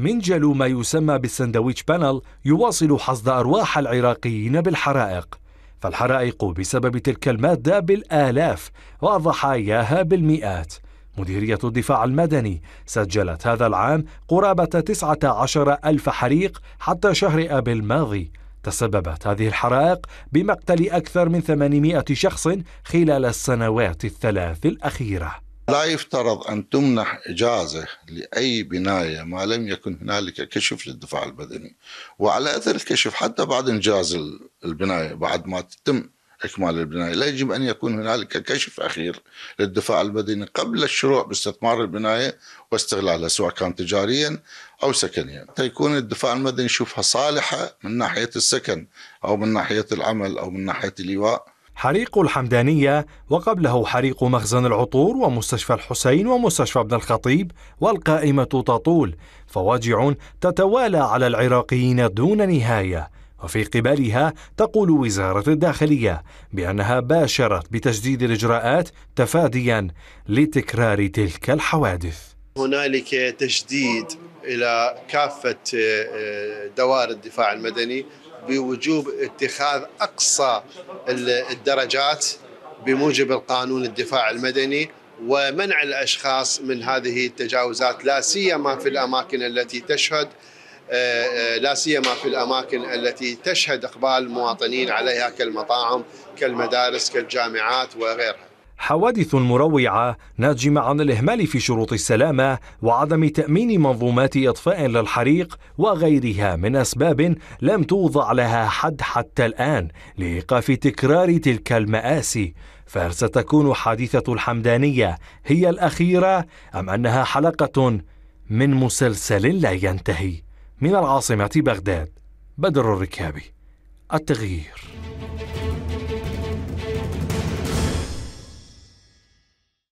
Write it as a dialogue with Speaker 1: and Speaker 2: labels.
Speaker 1: منجل ما يسمى بالسندويتش بانل يواصل حصد أرواح العراقيين بالحرائق فالحرائق بسبب تلك المادة بالآلاف وضحاياها بالمئات مديرية الدفاع المدني سجلت هذا العام قرابة 19 ألف حريق حتى شهر أب الماضي تسببت هذه الحرائق بمقتل أكثر من 800 شخص خلال السنوات الثلاث الأخيرة
Speaker 2: لا يفترض أن تمنح إجازة لأي بناية ما لم يكن هنالك كشف للدفاع البدني وعلى أثر الكشف حتى بعد إنجاز البناية بعد ما تتم إكمال البناية لا يجب أن يكون هنالك كشف أخير للدفاع المدني قبل الشروع باستثمار البناية واستغلالها سواء كان تجاريا أو سكنيا حتى يكون الدفاع المدني يشوفها صالحة من ناحية السكن أو من ناحية
Speaker 1: العمل أو من ناحية الإيواء حريق الحمدانية وقبله حريق مخزن العطور ومستشفى الحسين ومستشفى ابن الخطيب والقائمة تطول فواجع تتوالى على العراقيين دون نهاية وفي قبالها تقول وزارة الداخلية بأنها باشرت بتجديد الإجراءات تفاديا لتكرار تلك الحوادث
Speaker 3: هنالك تشديد إلى كافة آه، دوائر الدفاع المدني بوجوب اتخاذ اقصى الدرجات بموجب القانون الدفاع المدني ومنع الاشخاص من هذه التجاوزات لا سيما في الاماكن التي تشهد آه، آه، لا سيما في الاماكن التي تشهد اقبال المواطنين عليها كالمطاعم كالمدارس كالجامعات وغيرها
Speaker 1: حوادث مروعة ناجمة عن الإهمال في شروط السلامة وعدم تأمين منظومات إطفاء للحريق وغيرها من أسباب لم توضع لها حد حتى الآن لإيقاف تكرار تلك المآسي فهل ستكون حادثة الحمدانية هي الأخيرة أم أنها حلقة من مسلسل لا ينتهي من العاصمة بغداد بدر الركابي التغيير